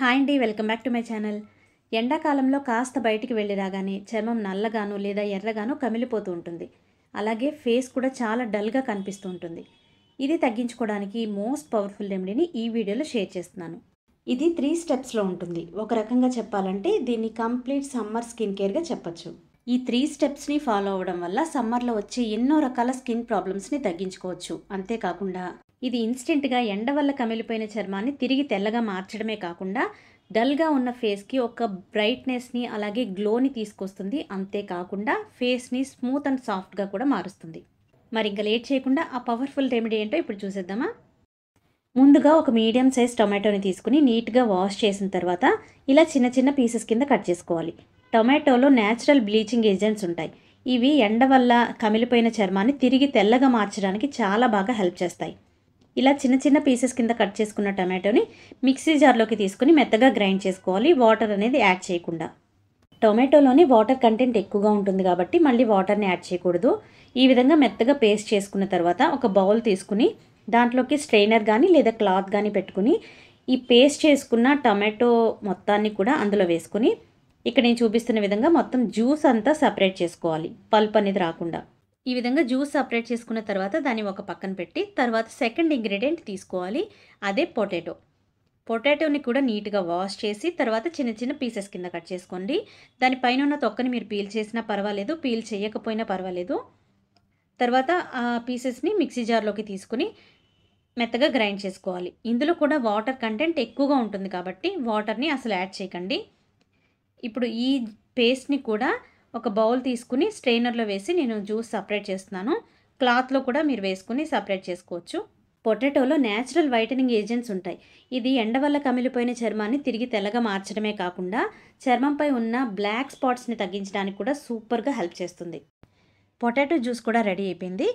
hi అండి welcome back to my channel ఎండాకాలంలో కాస్త బయటికి వెళ్ళి రాగానే చర్మం నల్లగాను లేదా ఎర్రగాను కమిలిపోతూ ఉంటుంది అలాగే ఫేస్ కూడా చాలా డల్గా కనిపిస్తూ ఉంటుంది ఇది తగ్గించుకోవడానికి మోస్ట్ పవర్ఫుల్ రెమెడీని ఈ వీడియోలో షేర్ చేస్తున్నాను ఇది త్రీ స్టెప్స్లో ఉంటుంది ఒక రకంగా చెప్పాలంటే దీన్ని కంప్లీట్ సమ్మర్ స్కిన్ కేర్గా చెప్పచ్చు ఈ త్రీ స్టెప్స్ని ఫాలో అవ్వడం వల్ల సమ్మర్లో వచ్చే ఎన్నో రకాల స్కిన్ ప్రాబ్లమ్స్ని తగ్గించుకోవచ్చు అంతేకాకుండా ఇది ఇన్స్టెంట్గా ఎండ వల్ల కమిలిపోయిన చర్మాన్ని తిరిగి తెల్లగా మార్చడమే కాకుండా డల్గా ఉన్న ఫేస్కి ఒక బ్రైట్నెస్ని అలాగే గ్లోని తీసుకొస్తుంది అంతేకాకుండా ఫేస్ని స్మూత్ అండ్ సాఫ్ట్గా కూడా మారుస్తుంది మరి ఇంకా లేట్ చేయకుండా ఆ పవర్ఫుల్ రెమెడీ ఏంటో ఇప్పుడు చూసేద్దామా ముందుగా ఒక మీడియం సైజ్ టొమాటోని తీసుకుని నీట్గా వాష్ చేసిన తర్వాత ఇలా చిన్న చిన్న పీసెస్ కింద కట్ చేసుకోవాలి టొమాటోలో న్యాచురల్ బ్లీచింగ్ ఏజెంట్స్ ఉంటాయి ఇవి ఎండ వల్ల కమిలిపోయిన చర్మాన్ని తిరిగి తెల్లగా మార్చడానికి చాలా బాగా హెల్ప్ చేస్తాయి ఇలా చిన్న చిన్న పీసెస్ కింద కట్ చేసుకున్న టమాటోని మిక్సీ జార్లోకి తీసుకుని మెత్తగా గ్రైండ్ చేసుకోవాలి వాటర్ అనేది యాడ్ చేయకుండా టొమాటోలోని వాటర్ కంటెంట్ ఎక్కువగా ఉంటుంది కాబట్టి మళ్ళీ వాటర్ని యాడ్ చేయకూడదు ఈ విధంగా మెత్తగా పేస్ట్ చేసుకున్న తర్వాత ఒక బౌల్ తీసుకుని దాంట్లోకి స్ట్రైనర్ కానీ లేదా క్లాత్ కానీ పెట్టుకుని ఈ పేస్ట్ చేసుకున్న టమాటో మొత్తాన్ని కూడా అందులో వేసుకుని ఇక్కడ నేను చూపిస్తున్న విధంగా మొత్తం జ్యూస్ అంతా సపరేట్ చేసుకోవాలి పల్ప్ అనేది రాకుండా ఈ విధంగా జ్యూస్ సపరేట్ చేసుకున్న తర్వాత దాన్ని ఒక పక్కన పెట్టి తర్వాత సెకండ్ ఇంగ్రీడియంట్ తీసుకోవాలి అదే పొటాటో పొటాటోని కూడా నీట్గా వాష్ చేసి తర్వాత చిన్న చిన్న పీసెస్ కింద కట్ చేసుకోండి దానిపైన ఉన్న తొక్కని మీరు పీల్ చేసినా పర్వాలేదు పీల్ చేయకపోయినా పర్వాలేదు తర్వాత ఆ పీసెస్ని మిక్సీ జార్లోకి తీసుకుని మెత్తగా గ్రైండ్ చేసుకోవాలి ఇందులో కూడా వాటర్ కంటెంట్ ఎక్కువగా ఉంటుంది కాబట్టి వాటర్ని అసలు యాడ్ చేయకండి ఇప్పుడు ఈ పేస్ట్ని కూడా ఒక బౌల్ తీసుకుని స్ట్రెయినర్లో వేసి నేను జ్యూస్ సపరేట్ చేస్తున్నాను క్లాత్లో కూడా మీరు వేసుకుని సపరేట్ చేసుకోవచ్చు పొటాటోలో న్యాచురల్ వైటనింగ్ ఏజెంట్స్ ఉంటాయి ఇది ఎండ వల్ల కమిలిపోయిన చర్మాన్ని తిరిగి తెల్లగా మార్చడమే కాకుండా చర్మంపై ఉన్న బ్లాక్ స్పాట్స్ని తగ్గించడానికి కూడా సూపర్గా హెల్ప్ చేస్తుంది పొటాటో జ్యూస్ కూడా రెడీ అయిపోయింది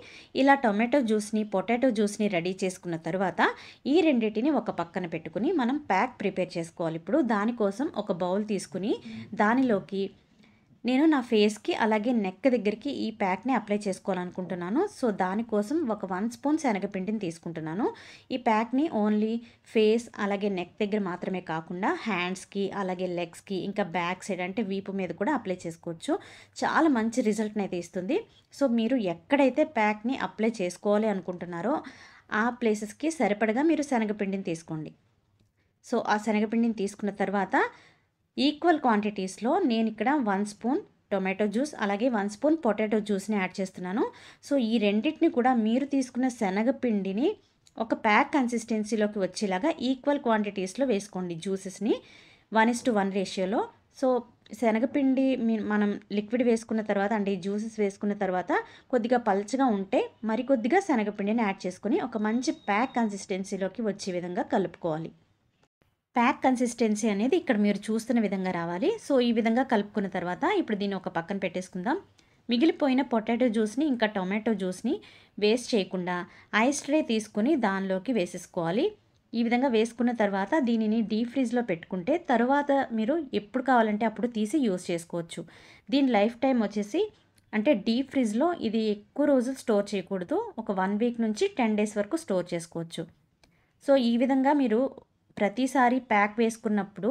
ఇలా టొమాటో జ్యూస్ని పొటాటో జ్యూస్ని రెడీ చేసుకున్న తర్వాత ఈ రెండింటిని ఒక పక్కన పెట్టుకుని మనం ప్యాక్ ప్రిపేర్ చేసుకోవాలి ఇప్పుడు దానికోసం ఒక బౌల్ తీసుకుని దానిలోకి నేను నా ఫేస్కి అలాగే నెక్ దగ్గరికి ఈ ప్యాక్ని అప్లై చేసుకోవాలనుకుంటున్నాను సో దానికోసం ఒక వన్ స్పూన్ శనగపిండిని తీసుకుంటున్నాను ఈ ప్యాక్ని ఓన్లీ ఫేస్ అలాగే నెక్ దగ్గర మాత్రమే కాకుండా హ్యాండ్స్కి అలాగే లెగ్స్కి ఇంకా బ్యాక్ సైడ్ అంటే వీపు మీద కూడా అప్లై చేసుకోవచ్చు చాలా మంచి రిజల్ట్ని అయితే ఇస్తుంది సో మీరు ఎక్కడైతే ప్యాక్ని అప్లై చేసుకోవాలి అనుకుంటున్నారో ఆ ప్లేసెస్కి సరిపడగా మీరు శనగపిండిని తీసుకోండి సో ఆ శనగపిండిని తీసుకున్న తర్వాత ఈక్వల్ క్వాంటిటీస్లో నేను ఇక్కడ వన్ స్పూన్ టొమాటో జ్యూస్ అలాగే వన్ స్పూన్ పొటాటో జ్యూస్ని యాడ్ చేస్తున్నాను సో ఈ రెండింటిని కూడా మీరు తీసుకున్న శనగపిండిని ఒక ప్యాక్ కన్సిస్టెన్సీలోకి వచ్చేలాగా ఈక్వల్ క్వాంటిటీస్లో వేసుకోండి జ్యూసెస్ని వన్ ఇస్ టు వన్ రేషియోలో సో శనగపిండి మనం లిక్విడ్ వేసుకున్న తర్వాత అంటే జ్యూసెస్ వేసుకున్న తర్వాత కొద్దిగా పల్చగా ఉంటే మరికొద్దిగా శనగపిండిని యాడ్ చేసుకుని ఒక మంచి ప్యాక్ కన్సిస్టెన్సీలోకి వచ్చే విధంగా కలుపుకోవాలి ప్యాక్ కన్సిస్టెన్సీ అనేది ఇక్కడ మీరు చూస్తున్న విధంగా రావాలి సో ఈ విధంగా కలుపుకున్న తర్వాత ఇప్పుడు దీన్ని ఒక పక్కన పెట్టేసుకుందాం మిగిలిపోయిన పొటాటో జ్యూస్ని ఇంకా టొమాటో జ్యూస్ని వేస్ట్ చేయకుండా ఐస్ ట్రే తీసుకుని దానిలోకి వేసేసుకోవాలి ఈ విధంగా వేసుకున్న తర్వాత దీనిని డీప్ ఫ్రిజ్లో పెట్టుకుంటే తర్వాత మీరు ఎప్పుడు కావాలంటే అప్పుడు తీసి యూస్ చేసుకోవచ్చు దీని లైఫ్ టైం వచ్చేసి అంటే డీప్ ఫ్రిజ్లో ఇది ఎక్కువ రోజులు స్టోర్ చేయకూడదు ఒక వన్ వీక్ నుంచి టెన్ డేస్ వరకు స్టోర్ చేసుకోవచ్చు సో ఈ విధంగా మీరు ప్రతిసారి ప్యాక్ వేసుకున్నప్పుడు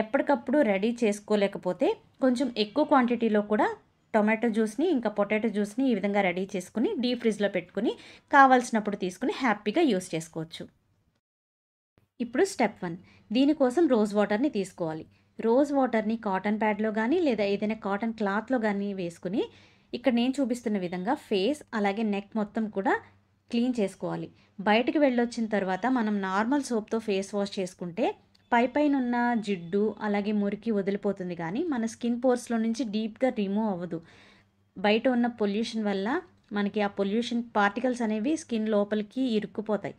ఎప్పటికప్పుడు రెడీ చేసుకోలేకపోతే కొంచెం ఎక్కువ క్వాంటిటీలో కూడా టొమాటో జ్యూస్ని ఇంకా పొటాటో జ్యూస్ని ఈ విధంగా రెడీ చేసుకుని డీప్ ఫ్రిడ్జ్లో పెట్టుకుని కావాల్సినప్పుడు తీసుకుని హ్యాపీగా యూస్ చేసుకోవచ్చు ఇప్పుడు స్టెప్ వన్ దీనికోసం రోజ్ వాటర్ని తీసుకోవాలి రోజ్ వాటర్ని కాటన్ ప్యాడ్లో కానీ లేదా ఏదైనా కాటన్ క్లాత్లో కానీ వేసుకుని ఇక్కడ నేను చూపిస్తున్న విధంగా ఫేస్ అలాగే నెక్ మొత్తం కూడా క్లీన్ చేసుకోవాలి బయటికి వెళ్ళొచ్చిన తర్వాత మనం నార్మల్ సోప్తో ఫేస్ వాష్ చేసుకుంటే పై పైన ఉన్న జిడ్డు అలాగే మురికి వదిలిపోతుంది కానీ మన స్కిన్ పోర్స్లో నుంచి డీప్గా రిమూవ్ అవ్వదు బయట ఉన్న పొల్యూషన్ వల్ల మనకి ఆ పొల్యూషన్ పార్టికల్స్ అనేవి స్కిన్ లోపలికి ఇరుక్కుపోతాయి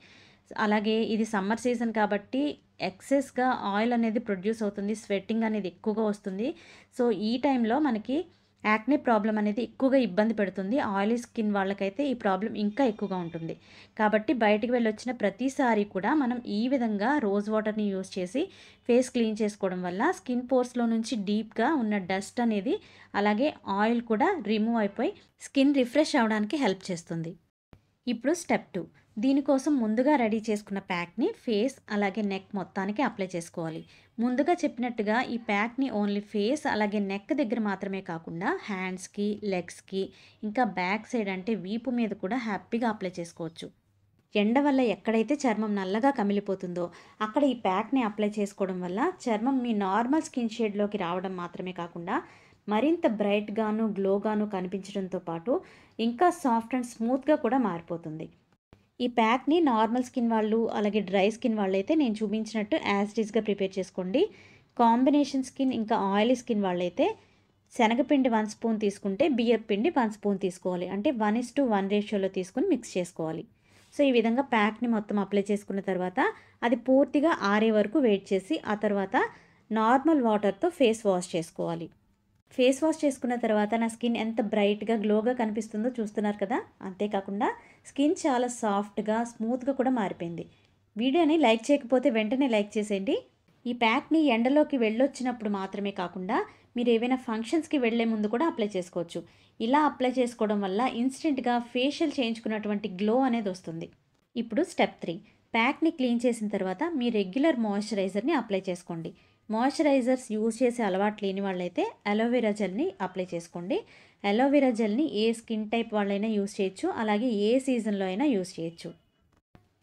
అలాగే ఇది సమ్మర్ సీజన్ కాబట్టి ఎక్సెస్గా ఆయిల్ అనేది ప్రొడ్యూస్ అవుతుంది స్వెట్టింగ్ అనేది ఎక్కువగా వస్తుంది సో ఈ టైంలో మనకి యాక్నే ప్రాబ్లం అనేది ఎక్కువగా ఇబ్బంది పెడుతుంది ఆయిలీ స్కిన్ వాళ్ళకైతే ఈ ప్రాబ్లం ఇంకా ఎక్కువగా ఉంటుంది కాబట్టి బయటికి వెళ్ళొచ్చిన ప్రతిసారి కూడా మనం ఈ విధంగా రోజ్ వాటర్ని యూజ్ చేసి ఫేస్ క్లీన్ చేసుకోవడం వల్ల స్కిన్ పోర్స్లో నుంచి డీప్గా ఉన్న డస్ట్ అనేది అలాగే ఆయిల్ కూడా రిమూవ్ అయిపోయి స్కిన్ రిఫ్రెష్ అవడానికి హెల్ప్ చేస్తుంది ఇప్పుడు స్టెప్ టూ దీనికోసం ముందుగా రెడీ చేసుకున్న ప్యాక్ని ఫేస్ అలాగే నెక్ మొత్తానికి అప్లై చేసుకోవాలి ముందుగా చెప్పినట్టుగా ఈ ప్యాక్ని ఓన్లీ ఫేస్ అలాగే నెక్ దగ్గర మాత్రమే కాకుండా హ్యాండ్స్కి లెగ్స్కి ఇంకా బ్యాక్ సైడ్ అంటే వీపు మీద కూడా హ్యాపీగా అప్లై చేసుకోవచ్చు ఎండ వల్ల ఎక్కడైతే చర్మం నల్లగా కమిలిపోతుందో అక్కడ ఈ ప్యాక్ని అప్లై చేసుకోవడం వల్ల చర్మం మీ నార్మల్ స్కిన్ షేడ్లోకి రావడం మాత్రమే కాకుండా మరింత బ్రైట్గాను గ్లోగాను కనిపించడంతో పాటు ఇంకా సాఫ్ట్ అండ్ స్మూత్గా కూడా మారిపోతుంది ఈ ప్యాక్ని నార్మల్ స్కిన్ వాళ్ళు అలాగే డ్రై స్కిన్ వాళ్ళైతే నేను చూపించినట్టు యాసిడీస్గా ప్రిపేర్ చేసుకోండి కాంబినేషన్ స్కిన్ ఇంకా ఆయిలీ స్కిన్ వాళ్ళైతే శనగపిండి వన్ స్పూన్ తీసుకుంటే బియ్యం పిండి వన్ స్పూన్ తీసుకోవాలి అంటే వన్ ఇస్ టు వన్ రేషియోలో తీసుకుని మిక్స్ చేసుకోవాలి సో ఈ విధంగా ప్యాక్ని మొత్తం అప్లై చేసుకున్న తర్వాత అది పూర్తిగా ఆరే వరకు వెయిట్ చేసి ఆ తర్వాత నార్మల్ వాటర్తో ఫేస్ వాష్ చేసుకోవాలి ఫేస్ వాష్ చేసుకున్న తర్వాత నా స్కిన్ ఎంత బ్రైట్గా గ్లోగా కనిపిస్తుందో చూస్తున్నారు కదా అంతేకాకుండా స్కిన్ చాలా సాఫ్ట్గా స్మూత్గా కూడా మారిపోయింది వీడియోని లైక్ చేయకపోతే వెంటనే లైక్ చేసేయండి ఈ ప్యాక్ని ఎండలోకి వెళ్ళొచ్చినప్పుడు మాత్రమే కాకుండా మీరు ఏవైనా ఫంక్షన్స్కి వెళ్లే ముందు కూడా అప్లై చేసుకోవచ్చు ఇలా అప్లై చేసుకోవడం వల్ల ఇన్స్టెంట్గా ఫేషియల్ చేయించుకున్నటువంటి గ్లో అనేది వస్తుంది ఇప్పుడు స్టెప్ త్రీ ప్యాక్ని క్లీన్ చేసిన తర్వాత మీ రెగ్యులర్ మాయిశ్చరైజర్ని అప్లై చేసుకోండి మాయిశ్చరైజర్స్ యూజ్ చేసే అలవాటు లేని వాళ్ళైతే అలోవెరా జెల్ని అప్లై చేసుకోండి అలోవెరా జెల్ని ఏ స్కిన్ టైప్ వాళ్ళైనా యూజ్ చేయొచ్చు అలాగే ఏ సీజన్లో అయినా యూజ్ చేయొచ్చు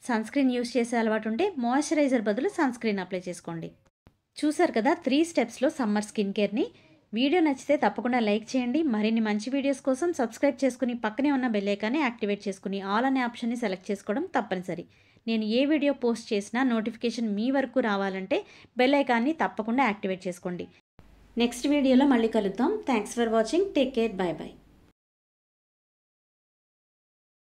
సన్ స్క్రీన్ యూజ్ చేసే అలవాటు ఉంటే మాయిశ్చరైజర్ బదులు సన్ స్క్రీన్ అప్లై చేసుకోండి చూసారు కదా త్రీ స్టెప్స్లో సమ్మర్ స్కిన్ కేర్ని వీడియో నచ్చితే తప్పకుండా లైక్ చేయండి మరిన్ని మంచి వీడియోస్ కోసం సబ్స్క్రైబ్ చేసుకుని పక్కనే ఉన్న బెల్లైకాన్ని యాక్టివేట్ చేసుకుని ఆల్ అనే ఆప్షన్ని సెలెక్ట్ చేసుకోవడం తప్పనిసరి నేను ఏ వీడియో పోస్ట్ చేసినా నోటిఫికేషన్ మీ వరకు రావాలంటే బెల్లైకాన్ని తప్పకుండా యాక్టివేట్ చేసుకోండి నెక్స్ట్ వీడియోలో మళ్ళీ కలుద్దాం thanks for watching take care bye bye